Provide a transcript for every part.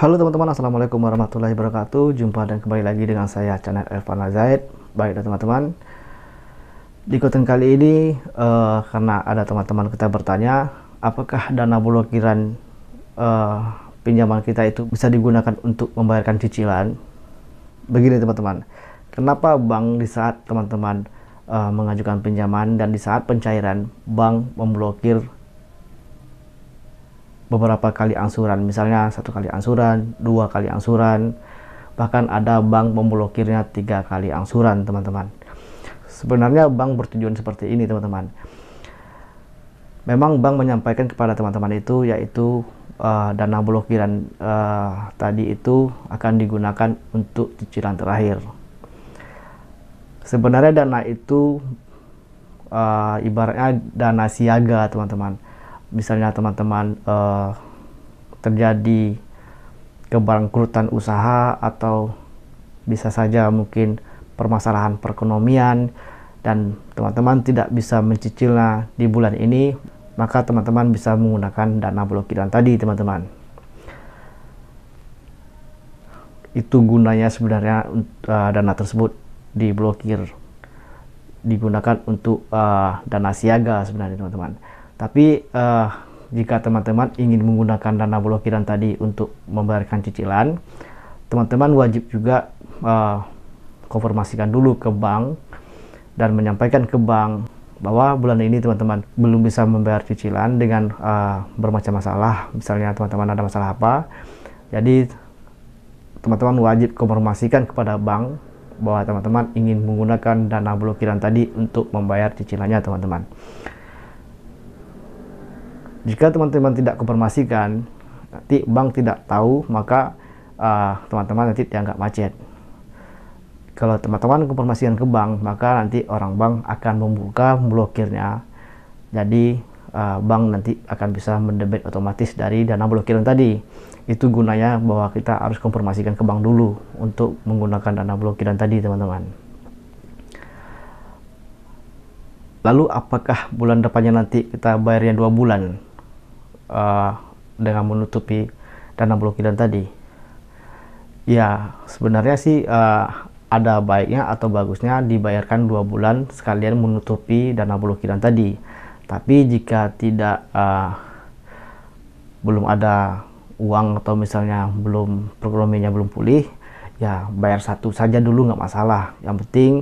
Halo teman-teman, Assalamualaikum warahmatullahi wabarakatuh Jumpa dan kembali lagi dengan saya Channel Elvan Zaid Baiklah teman-teman Di konten kali ini uh, Karena ada teman-teman kita bertanya Apakah dana blokiran uh, Pinjaman kita itu Bisa digunakan untuk membayarkan cicilan Begini teman-teman Kenapa bank di saat teman-teman uh, Mengajukan pinjaman dan di saat pencairan Bank memblokir beberapa kali angsuran misalnya satu kali angsuran dua kali angsuran bahkan ada bank memblokirnya tiga kali angsuran teman-teman sebenarnya bank bertujuan seperti ini teman-teman memang bank menyampaikan kepada teman-teman itu yaitu uh, dana blokiran uh, tadi itu akan digunakan untuk cicilan terakhir. Sebenarnya dana itu uh, ibaratnya dana siaga teman-teman misalnya teman-teman uh, terjadi kebangkrutan usaha atau bisa saja mungkin permasalahan perekonomian dan teman-teman tidak bisa mencicilnya di bulan ini maka teman-teman bisa menggunakan dana blokiran tadi teman-teman itu gunanya sebenarnya uh, dana tersebut diblokir digunakan untuk uh, dana siaga sebenarnya teman-teman tapi uh, jika teman-teman ingin menggunakan dana blokiran tadi untuk membayarkan cicilan, teman-teman wajib juga uh, konfirmasikan dulu ke bank dan menyampaikan ke bank bahwa bulan ini teman-teman belum bisa membayar cicilan dengan uh, bermacam masalah misalnya teman-teman ada masalah apa jadi teman-teman wajib konfirmasikan kepada bank bahwa teman-teman ingin menggunakan dana blokiran tadi untuk membayar cicilannya teman-teman jika teman-teman tidak konfirmasikan, nanti bank tidak tahu, maka ah, teman-teman uh, nanti dianggap macet. Kalau teman-teman konfirmasikan ke bank, maka nanti orang bank akan membuka blokirnya. Jadi uh, bank nanti akan bisa mendebit otomatis dari dana blokiran tadi. Itu gunanya bahwa kita harus konfirmasikan ke bank dulu untuk menggunakan dana blokiran tadi, teman-teman. Lalu apakah bulan depannya nanti kita bayar yang dua bulan? uh, dengan menutupi dana blokiran tadi. Ya, sebenarnya sih uh, ada baiknya atau bagusnya dibayarkan dua bulan sekalian menutupi dana blokiran tadi. Tapi jika tidak uh, belum ada uang atau misalnya belum ekonominya belum pulih, ya bayar satu saja dulu nggak masalah. Yang penting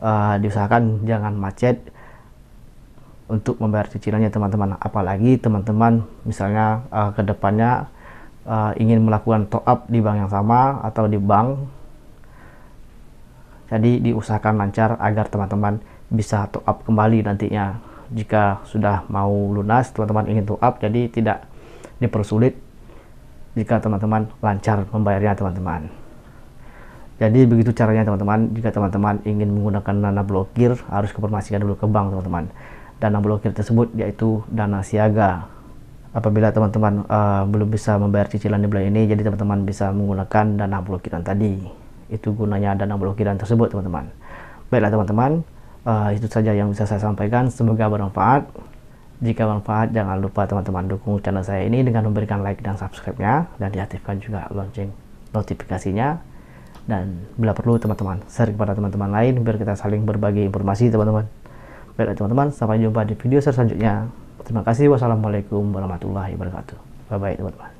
uh, diusahakan jangan macet untuk membayar cicilannya teman-teman. Apalagi teman-teman misalnya uh, eh, kedepannya uh, eh, ingin melakukan top up di bank yang sama atau di bank. Jadi diusahakan lancar agar teman-teman bisa top up kembali nantinya. Jika sudah mau lunas, teman-teman ingin top up, jadi tidak dipersulit jika teman-teman lancar membayarnya teman-teman. Jadi begitu caranya teman-teman. Jika teman-teman ingin menggunakan dana blokir, harus konfirmasikan dulu ke bank teman-teman dana blokir tersebut yaitu dana siaga. Apabila teman-teman uh, belum bisa membayar cicilan di bulan ini, jadi teman-teman bisa menggunakan dana blokiran tadi. Itu gunanya dana blokiran tersebut, teman-teman. Baiklah teman-teman, uh, itu saja yang bisa saya sampaikan. Semoga bermanfaat. Jika bermanfaat, jangan lupa teman-teman dukung channel saya ini dengan memberikan like dan subscribe-nya dan diaktifkan juga lonceng notifikasinya. Dan bila perlu teman-teman share kepada teman-teman lain biar kita saling berbagi informasi teman-teman. Baiklah teman-teman, sampai jumpa di video selanjutnya. Terima kasih. Wassalamualaikum warahmatullahi wabarakatuh. Bye-bye teman-teman.